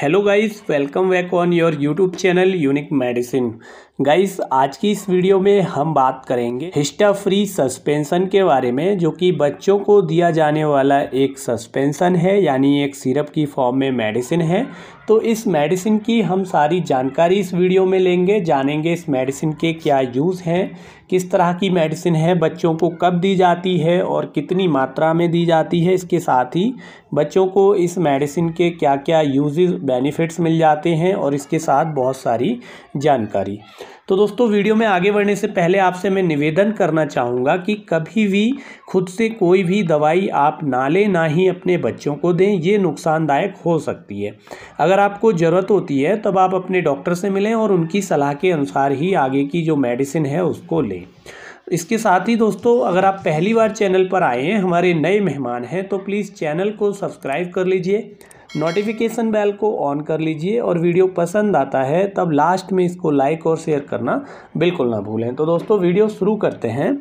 hello guys welcome back on your YouTube channel unique medicine guys आज की इस video में हम बात करेंगे हिस्टा फ्री सस्पेंशन के बारे में जो कि बच्चों को दिया जाने वाला एक सस्पेंशन है यानी एक सिरप की फॉर्म में मेडिसिन है तो इस मेडिसिन की हम सारी जानकारी इस वीडियो में लेंगे जानेंगे इस मेडिसिन के क्या यूज़ हैं किस तरह की मेडिसिन है बच्चों को कब दी जाती है और कितनी मात्रा में दी जाती है इसके साथ ही बच्चों को इस मेडिसिन के क्या क्या यूज़ बेनिफिट्स मिल जाते हैं और इसके साथ बहुत सारी जानकारी तो दोस्तों वीडियो में आगे बढ़ने से पहले आपसे मैं निवेदन करना चाहूँगा कि कभी भी खुद से कोई भी दवाई आप ना लें ना ही अपने बच्चों को दें ये नुकसानदायक हो सकती है अगर आपको ज़रूरत होती है तब आप अपने डॉक्टर से मिलें और उनकी सलाह के अनुसार ही आगे की जो मेडिसिन है उसको लें इसके साथ ही दोस्तों अगर आप पहली बार चैनल पर आए हैं हमारे नए मेहमान हैं तो प्लीज़ चैनल को सब्सक्राइब कर लीजिए नोटिफिकेशन बेल को ऑन कर लीजिए और वीडियो पसंद आता है तब लास्ट में इसको लाइक और शेयर करना बिल्कुल ना भूलें तो दोस्तों वीडियो शुरू करते हैं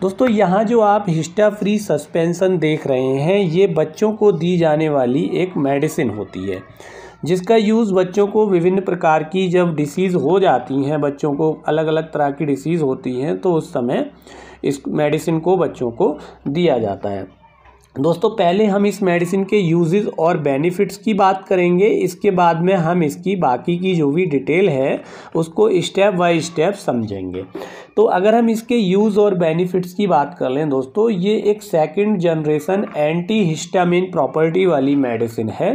दोस्तों यहाँ जो आप हिस्टा फ्री सस्पेंसन देख रहे हैं ये बच्चों को दी जाने वाली एक मेडिसिन होती है जिसका यूज़ बच्चों को विभिन्न प्रकार की जब डिसीज़ हो जाती हैं बच्चों को अलग अलग तरह की डिसीज़ होती हैं तो उस समय इस मेडिसिन को बच्चों को दिया जाता है दोस्तों पहले हम इस मेडिसिन के यूजेस और बेनिफिट्स की बात करेंगे इसके बाद में हम इसकी बाकी की जो भी डिटेल है उसको स्टेप बाय स्टेप समझेंगे तो अगर हम इसके यूज़ और बेनिफिट्स की बात कर लें दोस्तों ये एक second generation anti histamine property वाली मेडिसिन है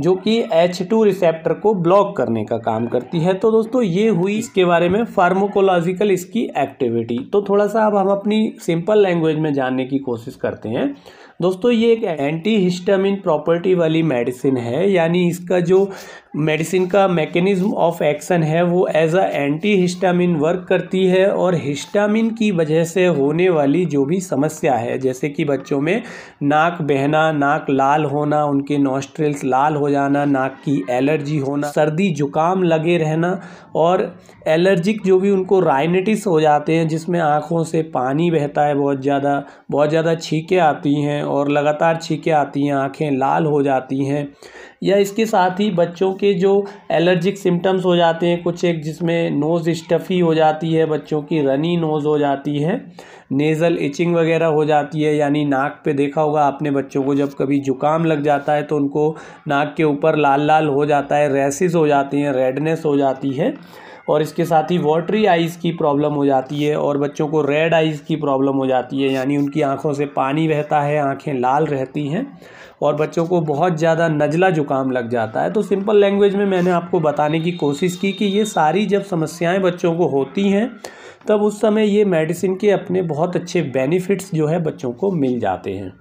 जो कि एच टू रिसेप्टर को ब्लॉक करने का काम करती है तो दोस्तों ये हुई इसके बारे में फार्मोकोलॉजिकल इसकी एक्टिविटी तो थोड़ा सा अब हम अपनी सिंपल लैंग्वेज में जानने की कोशिश करते हैं दोस्तों ये एक एंटी हिस्टामिन प्रॉपर्टी वाली मेडिसिन है यानी इसका जो मेडिसिन का मैकेनिज़्म ऑफ एक्शन है वो as a anti histamine work करती है और हिस्टामिन की वजह से होने वाली जो भी समस्या है जैसे कि बच्चों में नाक बहना नाक लाल होना उनके नॉस्ट्रल्स लाल हो जाना नाक की एलर्जी होना सर्दी जुकाम लगे रहना और एलर्जिक जो भी उनको राइनेटिस हो जाते हैं जिसमें आँखों से पानी बहता है बहुत ज़्यादा बहुत ज़्यादा छीकें आती हैं और लगातार छीकें आती हैं आँखें लाल हो जाती हैं या इसके साथ ही बच्चों के जो एलर्जिक सिम्टम्स हो जाते हैं कुछ एक जिसमें नोज़ स्टफ़ी हो जाती है बच्चों की रनी नोज़ हो जाती है नेज़ल इचिंग वगैरह हो जाती है यानी नाक पे देखा होगा आपने बच्चों को जब कभी जुकाम लग जाता है तो उनको नाक के ऊपर लाल लाल हो जाता है रेसिस हो जाती हैं रेडनेस हो जाती है और इसके साथ ही वाटरी आइज़ की प्रॉब्लम हो जाती है और बच्चों को रेड आइज़ की प्रॉब्लम हो जाती है यानी उनकी आँखों से पानी बहता है आँखें लाल रहती हैं और बच्चों को बहुत ज़्यादा नज़ला जुकाम लग जाता है तो सिंपल लैंग्वेज में मैंने आपको बताने की कोशिश की कि ये सारी जब समस्याएं बच्चों को होती हैं तब उस समय ये मेडिसिन के अपने बहुत अच्छे बेनिफिट्स जो है बच्चों को मिल जाते हैं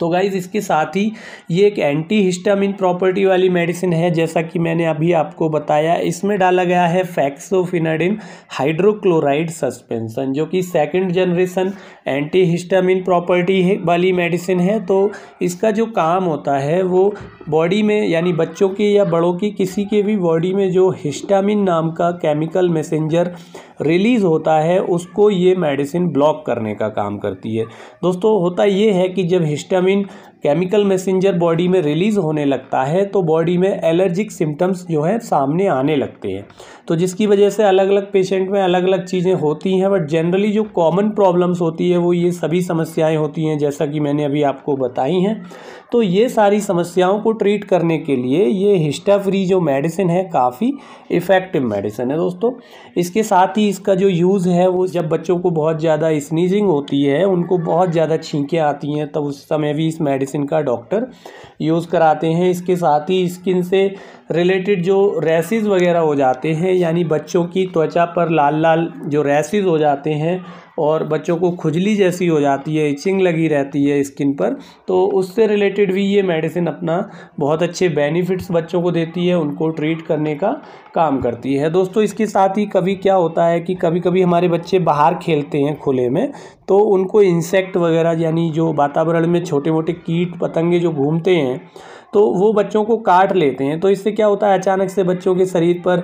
तो गाइज़ इसके साथ ही ये एक एंटी हिस्टामिन प्रॉपर्टी वाली मेडिसिन है जैसा कि मैंने अभी आपको बताया इसमें डाला गया है फैक्सोफिनाडिन हाइड्रोक्लोराइड सस्पेंसन जो कि second generation anti histamine property वाली मेडिसिन है तो इसका जो काम होता है वो बॉडी में यानी बच्चों के या बड़ों की किसी के भी बॉडी में जो हिस्टामिन नाम का केमिकल मैसेंजर रिलीज़ होता है उसको ये मेडिसिन ब्लॉक करने का काम करती है दोस्तों होता ये है कि जब हिस्टामिन केमिकल मैसेंजर बॉडी में रिलीज़ होने लगता है तो बॉडी में एलर्जिक सिम्टम्स जो है सामने आने लगते हैं तो जिसकी वजह से अलग अलग पेशेंट में अलग अलग चीज़ें होती हैं बट जनरली जो कॉमन प्रॉब्लम्स होती है वो ये सभी समस्याएं होती हैं जैसा कि मैंने अभी आपको बताई हैं तो ये सारी समस्याओं को ट्रीट करने के लिए ये हिस्टा फ्री जो मेडिसिन है काफ़ी इफ़ेक्टिव मेडिसिन है दोस्तों इसके साथ ही इसका जो यूज़ है वो जब बच्चों को बहुत ज़्यादा स्नीजिंग होती है उनको बहुत ज़्यादा छींकें आती हैं तब उस समय भी इस मेडिसिन का डॉक्टर यूज़ कराते हैं इसके साथ ही स्किन से रिलेटेड जो रैसेज़ वगैरह हो जाते हैं यानी बच्चों की त्वचा पर लाल लाल जो रैसेज़ हो जाते हैं और बच्चों को खुजली जैसी हो जाती है इचिंग लगी रहती है स्किन पर तो उससे रिलेटेड भी ये मेडिसिन अपना बहुत अच्छे बेनिफिट्स बच्चों को देती है उनको ट्रीट करने का काम करती है दोस्तों इसके साथ ही कभी क्या होता है कि कभी कभी हमारे बच्चे बाहर खेलते हैं खुले में तो उनको इंसेक्ट वगैरह यानी जो वातावरण में छोटे मोटे कीट पतंगे जो घूमते हैं तो वो बच्चों को काट लेते हैं तो इससे क्या होता है अचानक से बच्चों के शरीर पर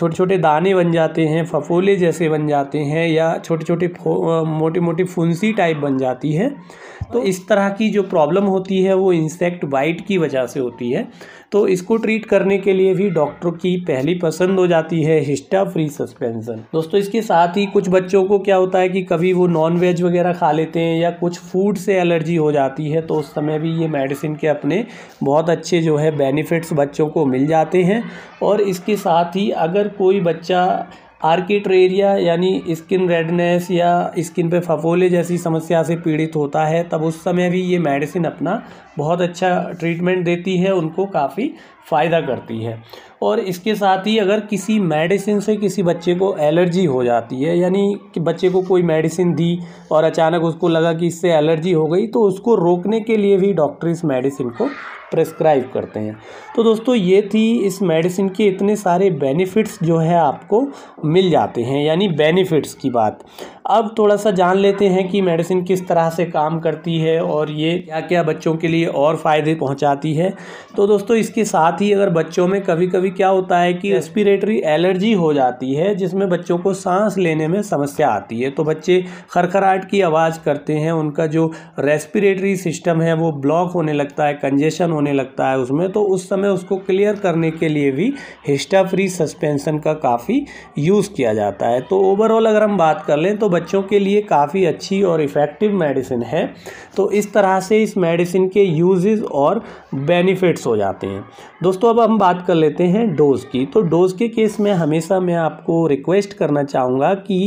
छोटे छोटे दाने बन जाते हैं फफोले जैसे बन जाते हैं या छोटे छोटे मोटी मोटी फुंसी टाइप बन जाती है तो इस तरह की जो प्रॉब्लम होती है वो इंसेक्ट बाइट की वजह से होती है तो इसको ट्रीट करने के लिए भी डॉक्टर की पहली पसंद हो जाती है हिस्टा फ्री सस्पेंसन दोस्तों इसके साथ ही कुछ बच्चों को क्या होता है कि कभी वो नॉन वेज वगैरह खा लेते हैं या कुछ फूड से एलर्जी हो जाती है तो उस समय भी ये मेडिसिन के अपने बहुत अच्छे जो है बेनिफिट्स बच्चों को मिल जाते हैं और इसके साथ ही अगर कोई बच्चा आर्किट्रेरिया यानी स्किन रेडनेस या स्किन पे फफोले जैसी समस्या से पीड़ित होता है तब उस समय भी ये मेडिसिन अपना बहुत अच्छा ट्रीटमेंट देती है उनको काफ़ी फ़ायदा करती है और इसके साथ ही अगर किसी मेडिसिन से किसी बच्चे को एलर्जी हो जाती है यानी कि बच्चे को कोई मेडिसिन दी और अचानक उसको लगा कि इससे एलर्जी हो गई तो उसको रोकने के लिए भी डॉक्टर इस मेडिसिन को प्रेस्क्राइब करते हैं तो दोस्तों ये थी इस मेडिसिन के इतने सारे बेनिफिट्स जो है आपको मिल जाते हैं यानी बेनिफिट्स की बात अब थोड़ा सा जान लेते हैं कि मेडिसिन किस तरह से काम करती है और ये क्या क्या बच्चों के लिए और फ़ायदे पहुंचाती है तो दोस्तों इसके साथ ही अगर बच्चों में कभी कभी क्या होता है कि रेस्पिरेटरी एलर्जी हो जाती है जिसमें बच्चों को सांस लेने में समस्या आती है तो बच्चे खरखराहट की आवाज़ करते हैं उनका जो रेस्पिरेटरी सिस्टम है वो ब्लॉक होने लगता है कंजेशन होने लगता है उसमें तो उस समय उसको क्लियर करने के लिए भी हिस्टा फ्री सस्पेंसन का काफ़ी यूज़ किया जाता है तो ओवरऑल अगर हम बात कर लें तो बच्चों के लिए काफ़ी अच्छी और इफ़ेक्टिव मेडिसिन है तो इस तरह से इस मेडिसिन के यूजेस और बेनिफिट्स हो जाते हैं दोस्तों अब हम बात कर लेते हैं डोज़ की तो डोज़ के केस में हमेशा मैं आपको रिक्वेस्ट करना चाहूँगा कि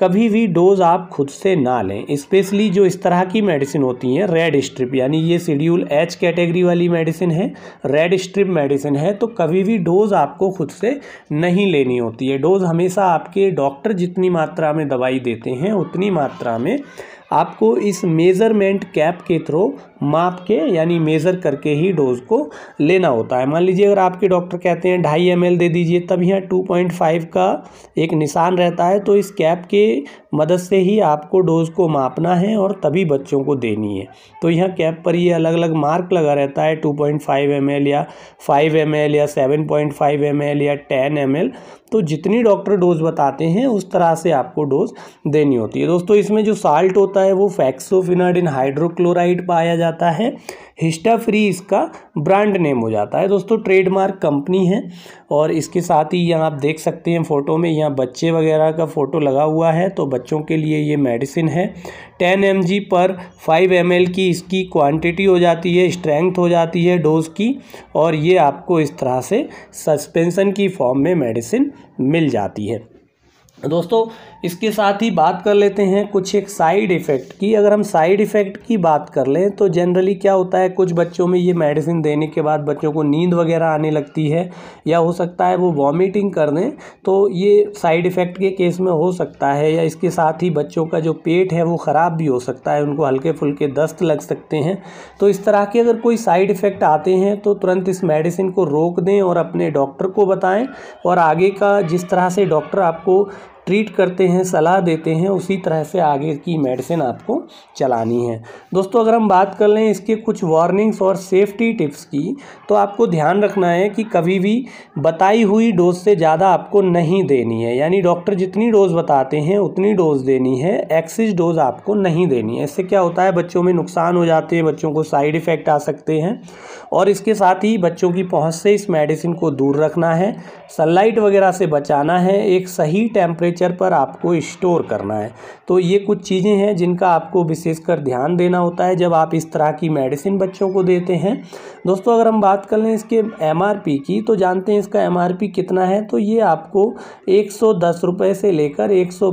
कभी भी डोज़ आप खुद से ना लें स्पेशली जो इस तरह की मेडिसिन होती हैं रेड स्ट्रिप यानी ये शेड्यूल एच कैटेगरी वाली मेडिसिन है रेड स्ट्रिप मेडिसिन है तो कभी भी डोज़ आपको खुद से नहीं लेनी होती है डोज़ हमेशा आपके डॉक्टर जितनी मात्रा में दवाई देते हैं उतनी मात्रा में आपको इस मेज़रमेंट कैप के थ्रू माप के यानी मेज़र करके ही डोज़ को लेना होता है मान लीजिए अगर आपके डॉक्टर कहते हैं ढाई एम दे दीजिए तब यहाँ टू पॉइंट फाइव का एक निशान रहता है तो इस कैप के मदद से ही आपको डोज़ को मापना है और तभी बच्चों को देनी है तो यहाँ कैप पर ये अलग अलग मार्क लगा रहता है two point five M L या फाइव एम एल या seven point five M L या टेन एम एल तो जितनी डॉक्टर डोज बताते हैं उस तरह से आपको डोज देनी होती है दोस्तों इसमें जो साल्ट होता है वो फैक्सोफिनाडिन हाइड्रोक्लोराइड पाया जाता है हिस्टा फ्री इसका ब्रांड नेम हो जाता है दोस्तों ट्रेडमार्क कंपनी है और इसके साथ ही यहाँ आप देख सकते हैं फ़ोटो में यहाँ बच्चे वगैरह का फ़ोटो लगा हुआ है तो बच्चों के लिए ये मेडिसिन है टेन एम पर फाइव एम की इसकी क्वांटिटी हो जाती है स्ट्रेंथ हो जाती है डोज की और ये आपको इस तरह से सस्पेंसन की फॉर्म में मेडिसिन मिल जाती है दोस्तों इसके साथ ही बात कर लेते हैं कुछ एक साइड इफ़ेक्ट की अगर हम साइड इफ़ेक्ट की बात कर लें तो जनरली क्या होता है कुछ बच्चों में ये मेडिसिन देने के बाद बच्चों को नींद वगैरह आने लगती है या हो सकता है वो वॉमिटिंग कर दें तो ये साइड इफ़ेक्ट के केस में हो सकता है या इसके साथ ही बच्चों का जो पेट है वो ख़राब भी हो सकता है उनको हल्के फुल्के दस्त लग सकते हैं तो इस तरह के अगर कोई साइड इफ़ेक्ट आते हैं तो तुरंत इस मेडिसिन को रोक दें और अपने डॉक्टर को बताएं और आगे का जिस तरह से डॉक्टर आपको ट्रीट करते हैं सलाह देते हैं उसी तरह से आगे की मेडिसिन आपको चलानी है दोस्तों अगर हम बात कर लें इसके कुछ वार्निंग्स और सेफ्टी टिप्स की तो आपको ध्यान रखना है कि कभी भी बताई हुई डोज से ज़्यादा आपको नहीं देनी है यानी डॉक्टर जितनी डोज बताते हैं उतनी डोज देनी है एक्सिस डोज आपको नहीं देनी है इससे क्या होता है बच्चों में नुकसान हो जाते हैं बच्चों को साइड इफ़ेक्ट आ सकते हैं और इसके साथ ही बच्चों की पहुँच से इस मेडिसिन को दूर रखना है सनलाइट वगैरह से बचाना है एक सही टेम्परेचर टेम्परेचर पर आपको स्टोर करना है तो ये कुछ चीज़ें हैं जिनका आपको विशेषकर ध्यान देना होता है जब आप इस तरह की मेडिसिन बच्चों को देते हैं दोस्तों अगर हम बात कर लें इसके एम की तो जानते हैं इसका एम कितना है तो ये आपको एक सौ से लेकर एक सौ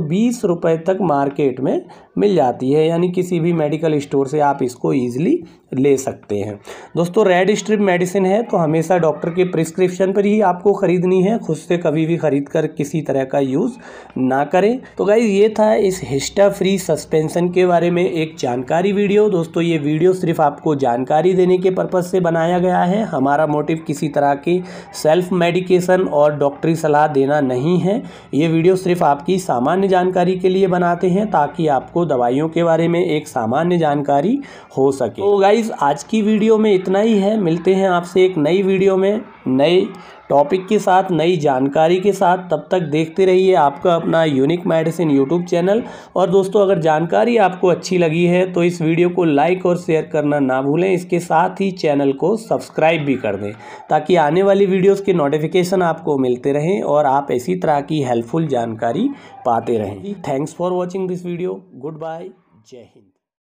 तक मार्केट में मिल जाती है यानी किसी भी मेडिकल स्टोर से आप इसको ईजिली ले सकते हैं दोस्तों रेड स्ट्रिप मेडिसिन है तो हमेशा डॉक्टर के प्रिस्क्रिप्शन पर ही आपको ख़रीदनी है खुद से कभी भी ख़रीद कर किसी तरह का यूज़ ना करें तो गाइज ये था इस हिस्टा फ्री सस्पेंसन के बारे में एक जानकारी वीडियो दोस्तों ये वीडियो सिर्फ आपको जानकारी देने के पर्पज़ से बनाया गया है हमारा मोटिव किसी तरह की सेल्फ मेडिकेशन और डॉक्टरी सलाह देना नहीं है ये वीडियो सिर्फ आपकी सामान्य जानकारी के लिए बनाते हैं ताकि आपको दवाइयों के बारे में एक सामान्य जानकारी हो सके तो गाइज़ आज की वीडियो में इतना ही है मिलते हैं आपसे एक नई वीडियो में नए टॉपिक के साथ नई जानकारी के साथ तब तक देखते रहिए आपका अपना यूनिक मेडिसिन यूट्यूब चैनल और दोस्तों अगर जानकारी आपको अच्छी लगी है तो इस वीडियो को लाइक और शेयर करना ना भूलें इसके साथ ही चैनल को सब्सक्राइब भी कर दें ताकि आने वाली वीडियोस के नोटिफिकेशन आपको मिलते रहें और आप इसी तरह की हेल्पफुल जानकारी पाते रहें thanks for watching this video good bye जय हिंद